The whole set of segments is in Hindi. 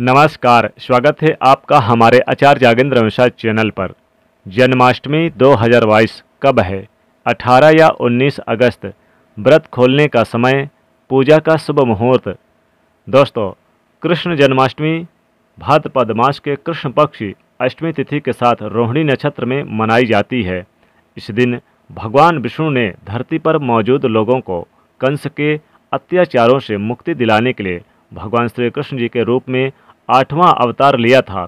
नमस्कार स्वागत है आपका हमारे आचार्य जागेंद्र मिश्रा चैनल पर जन्माष्टमी 2022 कब है 18 या 19 अगस्त व्रत खोलने का समय पूजा का शुभ मुहूर्त दोस्तों कृष्ण जन्माष्टमी भाद्रपद मास के कृष्ण पक्ष अष्टमी तिथि के साथ रोहिणी नक्षत्र में मनाई जाती है इस दिन भगवान विष्णु ने धरती पर मौजूद लोगों को कंस के अत्याचारों से मुक्ति दिलाने के लिए भगवान श्री कृष्ण जी के रूप में आठवां अवतार लिया था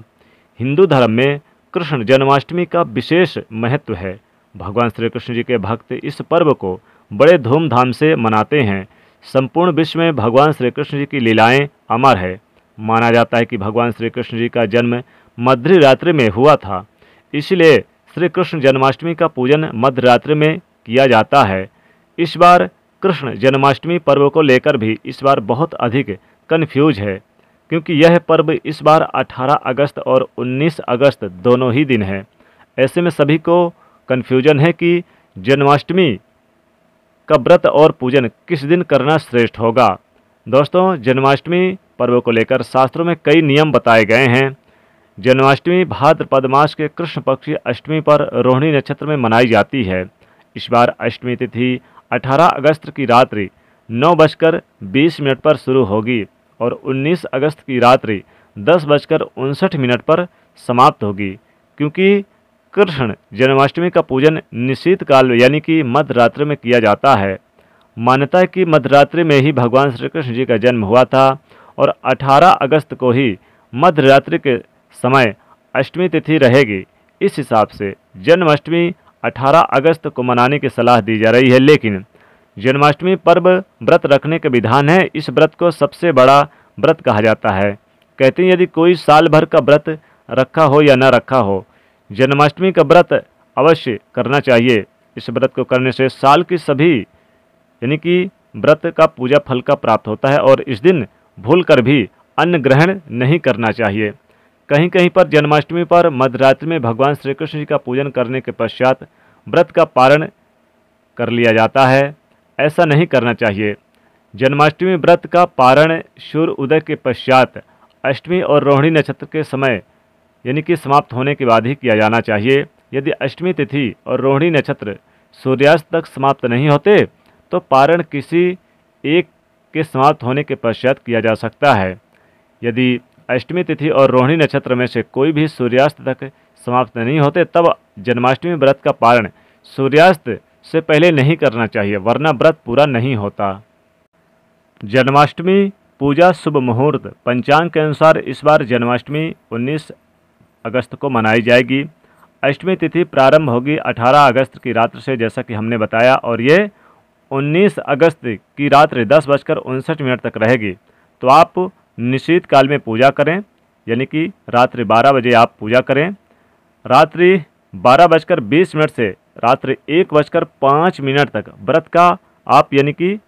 हिंदू धर्म में कृष्ण जन्माष्टमी का विशेष महत्व है भगवान श्री कृष्ण जी के भक्त इस पर्व को बड़े धूमधाम से मनाते हैं संपूर्ण विश्व में भगवान श्री कृष्ण जी की लीलाएं अमर है माना जाता है कि भगवान श्री कृष्ण जी का जन्म मध्य रात्रि में हुआ था इसलिए श्री कृष्ण जन्माष्टमी का पूजन मध्य रात्रि में किया जाता है इस बार कृष्ण जन्माष्टमी पर्व को लेकर भी इस बार बहुत अधिक कन्फ्यूज है क्योंकि यह पर्व इस बार 18 अगस्त और 19 अगस्त दोनों ही दिन हैं ऐसे में सभी को कन्फ्यूजन है कि जन्माष्टमी का व्रत और पूजन किस दिन करना श्रेष्ठ होगा दोस्तों जन्माष्टमी पर्व को लेकर शास्त्रों में कई नियम बताए गए हैं जन्माष्टमी भाद्रपद मास के कृष्ण पक्षी अष्टमी पर रोहिणी नक्षत्र में मनाई जाती है इस बार अष्टमी तिथि 18 अगस्त की रात्रि नौ बजकर बीस मिनट पर शुरू होगी और 19 अगस्त की रात्रि दस बजकर उनसठ मिनट पर समाप्त होगी क्योंकि कृष्ण जन्माष्टमी का पूजन निश्चित काल यानी कि मध्यरात्रि में किया जाता है मान्यता है कि मध्यरात्रि में ही भगवान श्री कृष्ण जी का जन्म हुआ था और 18 अगस्त को ही मध्यरात्रि के समय अष्टमी तिथि रहेगी इस हिसाब से जन्माष्टमी 18 अगस्त को मनाने की सलाह दी जा रही है लेकिन जन्माष्टमी पर्व व्रत रखने का विधान है इस व्रत को सबसे बड़ा व्रत कहा जाता है कहते हैं यदि कोई साल भर का व्रत रखा हो या न रखा हो जन्माष्टमी का व्रत अवश्य करना चाहिए इस व्रत को करने से साल की सभी यानी कि व्रत का पूजा फल का प्राप्त होता है और इस दिन भूल कर भी अन्न ग्रहण नहीं करना चाहिए कहीं कहीं पर जन्माष्टमी पर मध्यरात्रि में भगवान श्री कृष्ण जी का पूजन करने के पश्चात व्रत का पारण कर लिया जाता है ऐसा नहीं करना चाहिए जन्माष्टमी व्रत का पारण सूर्य उदय के पश्चात अष्टमी और रोहिणी नक्षत्र के समय यानी कि समाप्त होने के बाद ही किया जाना चाहिए यदि अष्टमी तिथि और रोहिणी नक्षत्र सूर्यास्त तक समाप्त नहीं होते तो पारण किसी एक के समाप्त होने के पश्चात किया जा सकता है यदि अष्टमी तिथि और रोहिणी नक्षत्र में से कोई भी सूर्यास्त तक समाप्त नहीं होते तब जन्माष्टमी व्रत का पारण सूर्यास्त से पहले नहीं करना चाहिए वरना व्रत पूरा नहीं होता जन्माष्टमी पूजा शुभ मुहूर्त पंचांग के अनुसार इस बार जन्माष्टमी 19 अगस्त को मनाई जाएगी अष्टमी तिथि प्रारंभ होगी 18 अगस्त की रात्र से जैसा कि हमने बताया और ये 19 अगस्त की रात्र दस बजकर उनसठ मिनट तक रहेगी तो आप निश्चित काल में पूजा करें यानी कि रात्रि 12 बजे आप पूजा करें रात्रि बारह बजकर बीस मिनट से रात्रि एक बजकर पाँच मिनट तक व्रत का आप यानी कि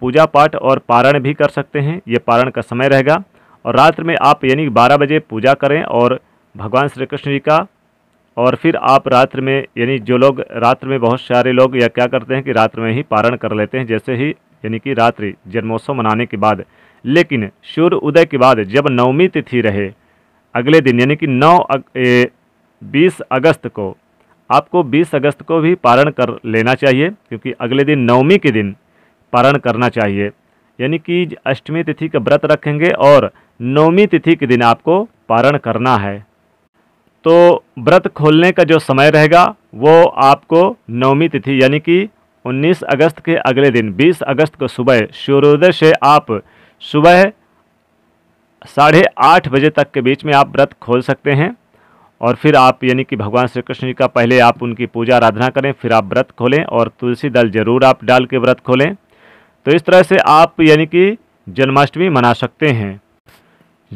पूजा पाठ और पारण भी कर सकते हैं ये पारण का समय रहेगा और रात्र में आप यानी बारह बजे पूजा करें और भगवान श्री कृष्ण जी का और फिर आप रात्र में यानी जो लोग रात्र में बहुत सारे लोग या क्या करते हैं कि रात्र में ही पारण कर लेते हैं जैसे ही यानी कि रात्रि जन्मोत्सव मनाने के बाद लेकिन सूर्य उदय के बाद जब नवमी तिथि रहे अगले दिन यानी कि नौ अग, ए, बीस अगस्त को आपको 20 अगस्त को भी पारण कर लेना चाहिए क्योंकि अगले दिन नवमी के दिन पारण करना चाहिए यानी कि अष्टमी तिथि का व्रत रखेंगे और नवमी तिथि के दिन आपको पारण करना है तो व्रत खोलने का जो समय रहेगा वो आपको नवमी तिथि यानी कि 19 अगस्त के अगले दिन 20 अगस्त को सुबह सूर्योदय से आप सुबह साढ़े आठ बजे तक के बीच में आप व्रत खोल सकते हैं और फिर आप यानी कि भगवान श्री कृष्ण जी का पहले आप उनकी पूजा आराधना करें फिर आप व्रत खोलें और तुलसी दल जरूर आप डाल के व्रत खोलें तो इस तरह से आप यानी कि जन्माष्टमी मना सकते हैं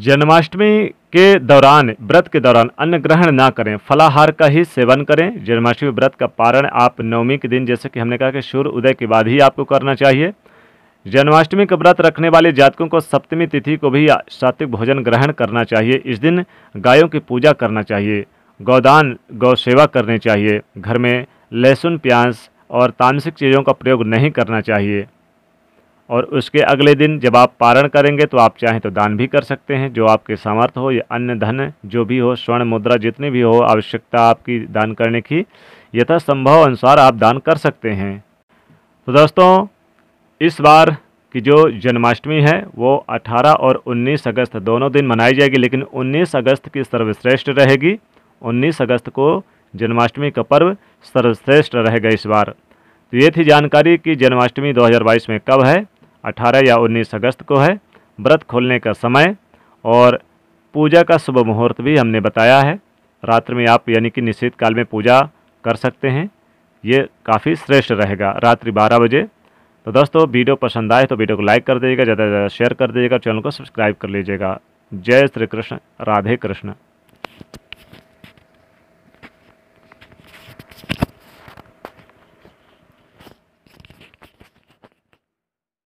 जन्माष्टमी के दौरान व्रत के दौरान अन्न ग्रहण ना करें फलाहार का ही सेवन करें जन्माष्टमी व्रत का पारण आप नवमी के दिन जैसे कि हमने कहा कि सूर्य उदय के बाद ही आपको करना चाहिए जन्माष्टमी का व्रत रखने वाले जातकों को सप्तमी तिथि को भी सात्विक भोजन ग्रहण करना चाहिए इस दिन गायों की पूजा करना चाहिए गौदान गौ सेवा करनी चाहिए घर में लहसुन प्याज और तामसिक चीज़ों का प्रयोग नहीं करना चाहिए और उसके अगले दिन जब आप पारण करेंगे तो आप चाहें तो दान भी कर सकते हैं जो आपके सामर्थ्य हो या अन्य धन जो भी हो स्वर्ण मुद्रा जितनी भी हो आवश्यकता आपकी दान करने की यथासंभव अनुसार आप दान कर सकते हैं तो दोस्तों इस बार की जो जन्माष्टमी है वो 18 और 19 अगस्त दोनों दिन मनाई जाएगी लेकिन 19 अगस्त की सर्वश्रेष्ठ रहेगी 19 अगस्त को जन्माष्टमी का पर्व सर्वश्रेष्ठ रहेगा इस बार तो ये थी जानकारी कि जन्माष्टमी 2022 में कब है 18 या 19 अगस्त को है व्रत खोलने का समय और पूजा का शुभ मुहूर्त भी हमने बताया है रात्र में आप यानी कि निश्चित काल में पूजा कर सकते हैं ये काफ़ी श्रेष्ठ रहेगा रात्रि बारह बजे तो दोस्तों वीडियो पसंद आए तो वीडियो को लाइक कर दीजिएगा ज़्यादा से ज़्यादा शेयर कर दीजिएगा चैनल को सब्सक्राइब कर लीजिएगा जय श्री कृष्ण राधे कृष्ण